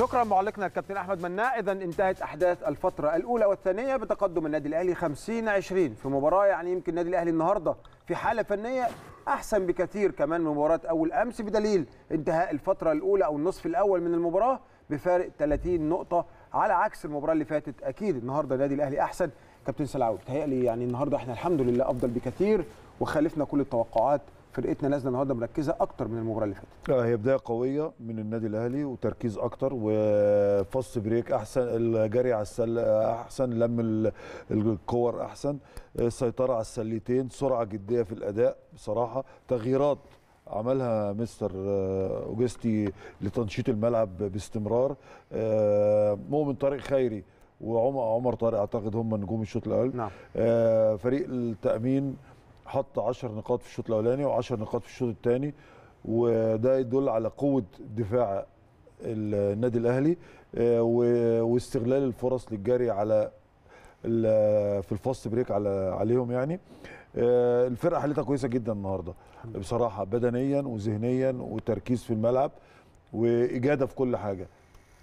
شكرا معلقنا الكابتن احمد مناع اذا انتهت احداث الفتره الاولى والثانيه بتقدم النادي الاهلي 50 20 في مباراه يعني يمكن النادي الاهلي النهارده في حاله فنيه احسن بكثير كمان من مباراه اول امس بدليل انتهاء الفتره الاولى او النصف الاول من المباراه بفارق 30 نقطه على عكس المباراه اللي فاتت اكيد النهارده النادي الاهلي احسن كابتن سلعود تهيألي يعني النهارده احنا الحمد لله افضل بكثير وخالفنا كل التوقعات فرقتنا نازله النهارده مركزه اكتر من المباراه اللي فاتت. لا هي بدايه قويه من النادي الاهلي وتركيز اكتر وفص بريك احسن الجري على السله احسن لم الكور احسن السيطره على السلتين سرعه جديه في الاداء بصراحه تغييرات عملها مستر آه، اوجستي لتنشيط الملعب باستمرار آه، مؤمن طارق خيري وعمر طارق اعتقد هم نجوم الشوط الاول نعم. آه، فريق التامين حط 10 نقاط في الشوط الاولاني و10 نقاط في الشوط الثاني وده يدل على قوه دفاع النادي الاهلي آه، واستغلال الفرص للجري على في الفاست بريك على عليهم يعني آه، الفرقه حالتها كويسه جدا النهارده بصراحه بدنيا وذهنيا وتركيز في الملعب واجاده في كل حاجه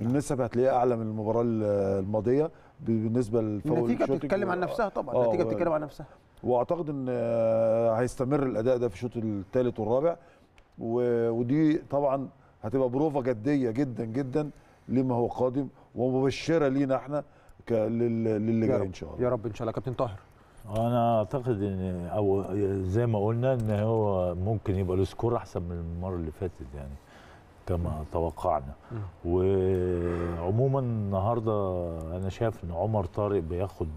النسب هتلاقيها اعلى من المباراه الماضيه بالنسبه للفوز النتيجه آه، بتتكلم عن نفسها طبعا النتيجه بتتكلم عن نفسها واعتقد ان آه، هيستمر الاداء ده في الشوط الثالث والرابع ودي طبعا هتبقى بروفه جديه جدا جدا لما هو قادم ومبشره لينا احنا للي جاي ان شاء الله يا رب ان شاء الله كابتن طاهر انا اعتقد ان او زي ما قلنا ان هو ممكن يبقى السكور احسن من المره اللي فاتت يعني كما توقعنا وعموما النهارده انا شايف ان عمر طارق بياخد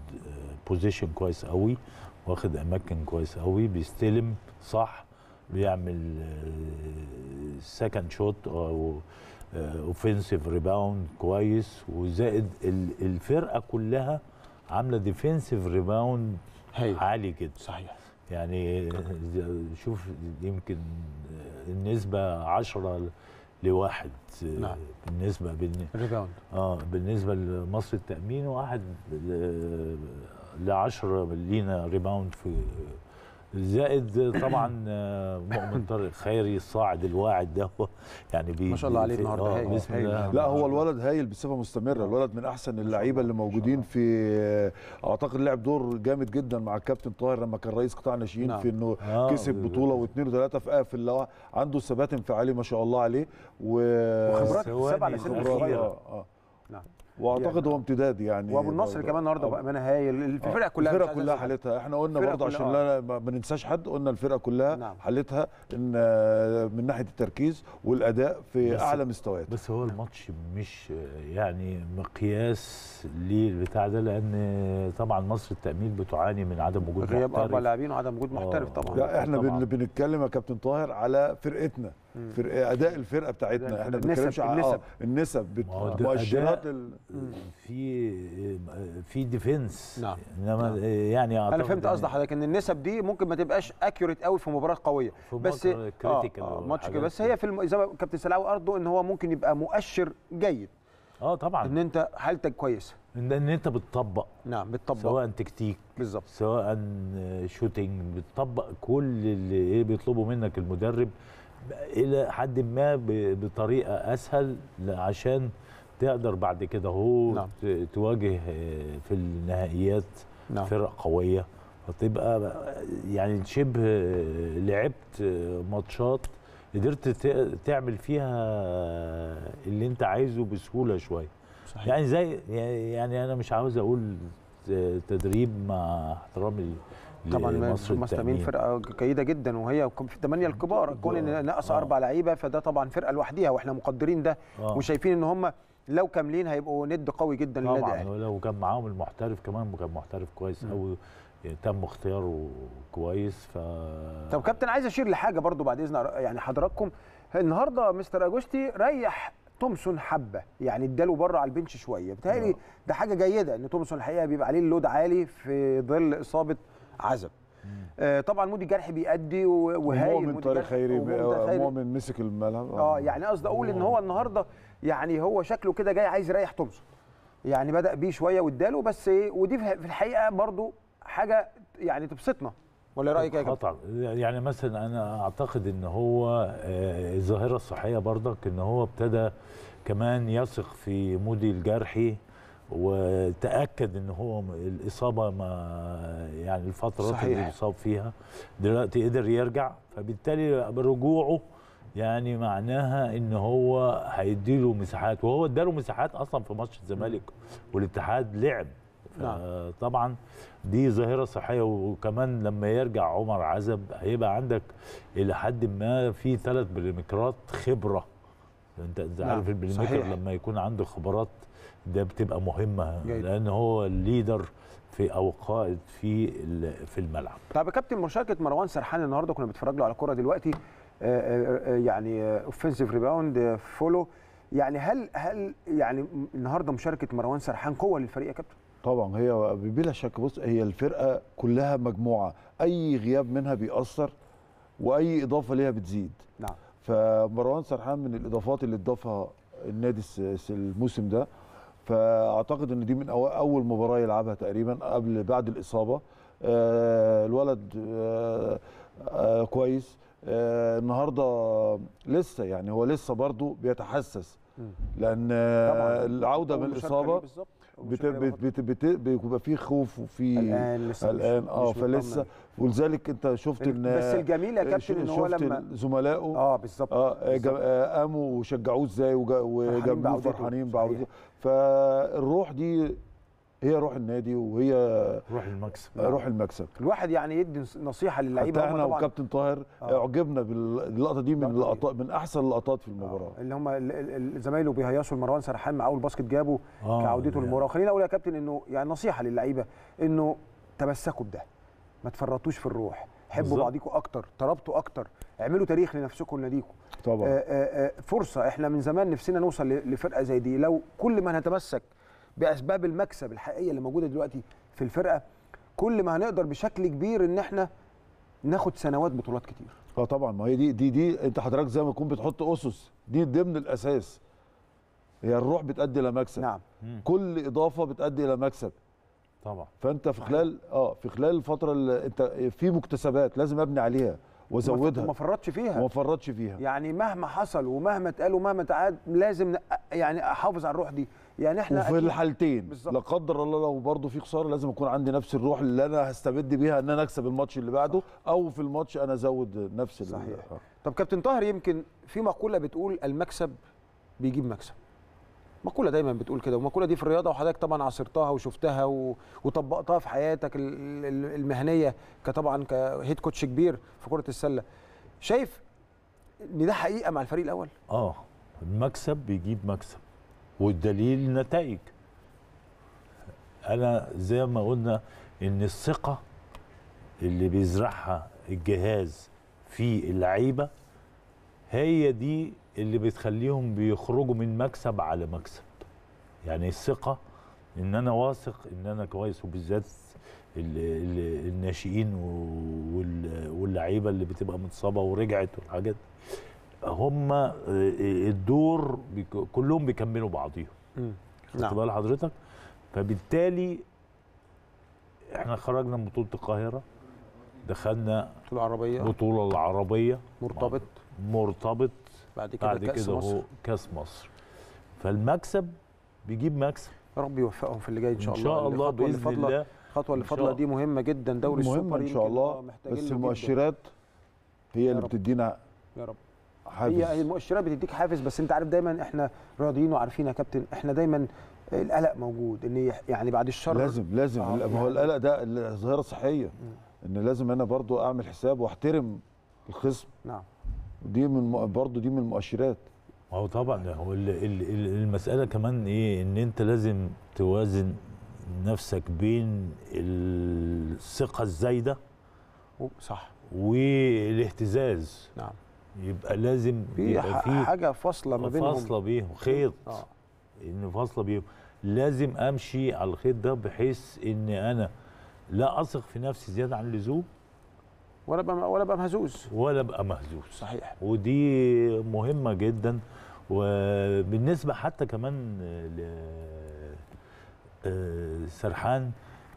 بوزيشن آه، كويس قوي واخد اماكن كويسه قوي بيستلم صح بيعمل سكند آه، شوت او اوفنسيف آه، ريباوند كويس وزائد الفرقه كلها عامله ديفنسيف ريباوند عالي جدا صحيح يعني آه، شوف يمكن النسبه 10 لواحد نعم. بالنسبه بالن... ريباوند اه بالنسبه لمصر التامين واحد ل 10 لينا ريباوند في زائد طبعا آه، مؤمن طارق خيري الصاعد الواعد ده يعني بي ما شاء الله عليه النهارده آه، هايل, بسم الله لا هو الولد هايل بصفه مستمره الولد من احسن اللعيبه اللي موجودين في اعتقد لعب دور جامد جدا مع الكابتن طاهر لما كان رئيس قطاع الناشئين نعم. في انه آه. كسب بطوله واثنين وثلاثه في قاف اللي عنده ثبات انفعالي ما شاء الله عليه و... وخبرات سبع سنين آه. آه. نعم واعتقد يعني. هو امتداد يعني وابو النصر كمان النهارده بامانه هايل الفرقه آه، كلها الفرقه كلها حالتها احنا قلنا برضه عشان آه. لا ما ننساش حد قلنا الفرقه كلها نعم. حالتها ان آه، من ناحيه التركيز والاداء في اعلى مستويات بس هو الماتش مش يعني مقياس للبتاع ده لان طبعا مصر التامين بتعاني من عدم وجود غياب اربع لاعبين وعدم وجود محترف طبعا لا احنا طبعاً. بنتكلم يا كابتن طاهر على فرقتنا فرق اداء الفرقه بتاعتنا احنا ما بنتكلمش على النسب آه، النسب مؤشرات ال... في في ديفنس نعم انما نعم. يعني انا فهمت قصد حضرتك ان النسب دي ممكن ما تبقاش اكيوريت قوي في مباراه قويه في بس كريتيكال آه ماتش بس آه، آه، هي في الم... زي ما كابتن سلاوي ارضه ان هو ممكن يبقى مؤشر جيد اه طبعا ان انت حالتك كويسه ان انت بتطبق نعم بتطبق سواء تكتيك بالظبط سواء شوتينج بتطبق كل اللي ايه بيطلبه منك المدرب الى حد ما بطريقه اسهل عشان تقدر بعد كده هو نعم. تواجه آه، في النهائيات نعم. فرق قويه فتبقى يعني شبه آه، لعبت آه، ماتشات قدرت تعمل فيها اللي انت عايزه بسهوله شويه صحيح. يعني زي يعني انا مش عاوز اقول تدريب مع احترامي طبعا مصر مين فرقه جيده جدا وهي في الثمانيه الكبار كون ان نقص آه. اربع لعيبه فده طبعا فرقه لوحديها واحنا مقدرين ده آه. وشايفين ان هم لو كاملين هيبقوا ند قوي جدا للنادي الاهلي طبعا لو كان معاهم المحترف كمان كان محترف كويس قوي يعني تم اختياره كويس ف طب كابتن عايز اشير لحاجه برضو بعد اذن يعني حضراتكم النهارده مستر اجوستي ريح تومسون حبه يعني اداله بره على البنش شويه بتهيألي آه. ده حاجه جيده ان تومسون الحقيقه بيبقى عليه اللود عالي في ظل اصابه عزب آه، طبعا مودي الجرح بيأدي وهاي مؤمن طارق خيري مؤمن مسك الملعب اه يعني قصدي اقول ان هو النهارده يعني هو شكله كده جاي عايز يريح تومسون يعني بدا بيه شويه واداله بس ايه ودي في الحقيقه برضو حاجه يعني تبسطنا ولا رايك إيه يا قطع يعني مثلا انا اعتقد ان هو آه، الظاهره الصحيه برضك ان هو ابتدى كمان يثق في مودي الجرحي وتاكد ان هو الاصابه ما يعني الفتره صحيح. اللي اصاب فيها دلوقتي قدر يرجع فبالتالي برجوعه يعني معناها ان هو هيديله مساحات وهو اداله مساحات اصلا في ماتش الزمالك والاتحاد لعب نعم. طبعا دي ظاهره صحيه وكمان لما يرجع عمر عزب هيبقى عندك الى حد ما في ثلاث بريميكرات خبره انت نعم. عارف البريميكر لما يكون عنده خبرات ده بتبقى مهمه جيد. لان هو الليدر في او قائد في في الملعب طب يا كابتن مشاركه مروان سرحان النهارده كنا بنتفرج له على كره دلوقتي آه، آه، آه، يعني اوفنسيف ريباوند فولو يعني هل هل يعني النهارده مشاركه مروان سرحان قوه للفريق يا كابتن طبعا هي بلا شك بص هي الفرقه كلها مجموعه اي غياب منها بيأثر واي اضافه ليها بتزيد نعم فمروان سرحان من الاضافات اللي اضافها النادي الموسم ده فاعتقد ان دي من اول مباراه يلعبها تقريبا قبل بعد الاصابه آه، الولد آه، آه، كويس النهارده لسه يعني هو لسه برضه بيتحسس لان العوده من الاصابه بيبقى في خوف وفي قلقان اه فلسه ولذلك انت شفت ان بس الجميل يا كابتن ان هو لما زملائه اه بالظبط اه, آه، قاموا وشجعوه ازاي وجابوه فرحانين بعودته فالروح دي هي روح النادي وهي روح المكسب روح المكسب الواحد يعني يدي نصيحه للعيبه احنا وكابتن طاهر آه. اعجبنا باللقطه دي من لقطات من احسن اللقطات في المباراه آه. اللي هم زمايله بيهيصوا لمروان سرحان مع اول باسكت جابه آه كعودته آه. يعني. للمباراه خليني اقول يا كابتن انه يعني نصيحه للعيبه انه تمسكوا بده ما تفرطوش في الروح حبوا بعضيكم اكتر ترابطوا اكتر اعملوا تاريخ لنفسكم ولناديكم طبعا آآ آه، آآ فرصه احنا من زمان نفسنا نوصل لفرقه زي دي لو كل ما نتمسك باسباب المكسب الحقيقيه اللي موجوده دلوقتي في الفرقه كل ما هنقدر بشكل كبير ان احنا ناخد سنوات بطولات كتير اه طبعا ما هي دي دي دي انت حضرتك زي ما تكون بتحط اسس دي ضمن الاساس هي الروح بتؤدي الى مكسب نعم كل اضافه بتؤدي الى مكسب طبعا فانت في خلال اه في خلال الفتره اللي انت في مكتسبات لازم ابني عليها وازودها وما فرطش فيها وما فرطش فيها يعني مهما حصل ومهما اتقال ومهما اتعاد لازم يعني احافظ على الروح دي يعني احنا وفي الحالتين لا قدر الله لو برضه في خساره لازم اكون عندي نفس الروح اللي انا هستبد بيها ان انا اكسب الماتش اللي بعده صح. او في الماتش انا ازود نفس صحيح اللي... آه. طب كابتن طاهر يمكن في مقوله بتقول المكسب بيجيب مكسب مقوله دايما بتقول كده والمقوله دي في الرياضه وحضرتك طبعا عاصرتها وشفتها و... وطبقتها في حياتك المهنيه كطبعا كهيد كوتش كبير في كره السله شايف ان ده حقيقه مع الفريق الاول اه المكسب بيجيب مكسب والدليل النتائج انا زي ما قلنا ان الثقه اللي بيزرعها الجهاز في اللعيبه هي دي اللي بتخليهم بيخرجوا من مكسب على مكسب يعني الثقه ان انا واثق ان انا كويس وبالذات الناشئين واللعيبه اللي بتبقى متصابه ورجعت والحاجات دي هم آه، آه، الدور كلهم بيكملوا بعضيهم خدت نعم. بال حضرتك فبالتالي احنا خرجنا من بطوله القاهره دخلنا بطولة العربيه بطولة العربيه مرتبط مرتبط بعد كده بعد كاس كده مصر كاس مصر فالمكسب بيجيب مكسب رب يوفقهم في اللي جاي ان شاء الله ان شاء الله باذن فضلة الله الخطوه اللي فاضله دي مهمه جدا دوري السوبر ان شاء الله آه، بس المؤشرات هي اللي بتدينا يا رب حافز. هي المؤشرات بتديك حافز بس انت عارف دايما احنا رياضيين وعارفين يا كابتن احنا دايما القلق موجود ان يعني بعد الشر لازم لازم آه هو القلق ده ظاهره صحيه ان لازم انا برضو اعمل حساب واحترم الخصم نعم دي من برضو دي من المؤشرات هو طبعا هو المساله كمان ايه ان انت لازم توازن نفسك بين الثقه الزايده صح والاهتزاز نعم يبقى لازم يبقى فيه حاجه فاصله ما بينهم فاصله بيهم خيط آه. ان فاصله بيهم لازم امشي على الخيط ده بحيث ان انا لا اثق في نفسي زياده عن اللزوم ولا بقى ولا بقى مهزوز ولا ابقى مهزوز صحيح ودي مهمه جدا وبالنسبه حتى كمان ل آه، سرحان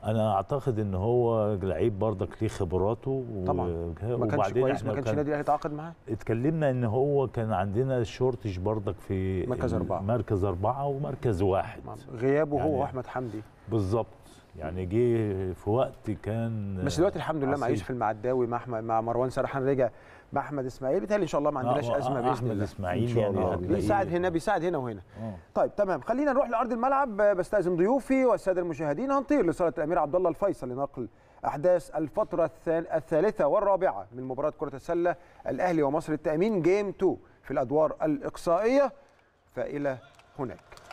انا اعتقد ان هو لعيب برضك ليه خبراته طبعا ما كانش كويس ما كانش النادي الاهلي تعاقد معاه اتكلمنا ان هو كان عندنا شورتج برضك في مركز اربعه مركز اربعه ومركز واحد غيابه يعني هو واحمد حمدي بالظبط يعني جه في وقت كان بس دلوقتي الحمد لله معيش في المعداوي مع مع مروان سرحان رجع باحمد اسماعيل بيتهيألي ان شاء الله ما عندناش آه، آه، ازمه آه، باذن الله احمد اسماعيل يعني بيساعد هنا بيساعد هنا وهنا أوه. طيب تمام خلينا نروح لارض الملعب بستاذن ضيوفي والساده المشاهدين هنطير لصاله الامير عبد الله الفيصل لنقل احداث الفتره الثالثه والرابعه من مباراه كره السله الاهلي ومصر التامين جيم 2 في الادوار الاقصائيه فالى هناك